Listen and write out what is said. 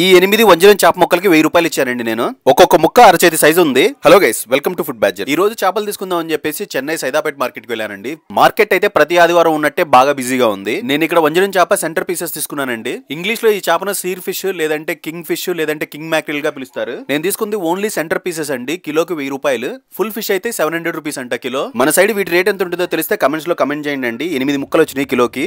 ఈ ఎనిమిది వంజరం చేప ముక్కలకి వెయ్యి రూపాయలు ఇచ్చానండి నేను ఒక్కొక్క ముక్క అరచేతి సైజు ఉంది hello guys welcome to food badger ఈ రోజు చేపలు తీసుకుందాం అని చెప్పేసి చెన్నై సైదాపేట్ మార్కెట్ కి వెళ్ళానండి మార్కెట్ అయితే ప్రతి ఆదివారం ఉన్నట్టే బాగా బిజీగా ఉంది నేను ఇక్కడ వంజరం చేప సెంటర్ పీసెస్ తీసుకున్నానండి ఇంగ్లీష్ లో ఈ చేపను సీర్ ఫిష్ లేదంటే కింగ్ ఫిష్ లేదంటే కింగ్ మ్యాక్రిల్ గా పిలుస్తారు నేను తీసుకుంది ఓన్లీ సెంటర్ పీసెస్ అండి కిలోకి వెయ్యి రూపాయలు ఫుల్ ఫిష్ అయితే సెవెన్ హండ్రెడ్ రూపీస్ అంట కిలో మన సైడ్ వీటి రేట్ ఎంత ఉంటుందో తెలిస్తే కమెంట్స్ లో కమెంట్ చేయండి ఎనిమిది ముక్కలు వచ్చినాయి కిలోకి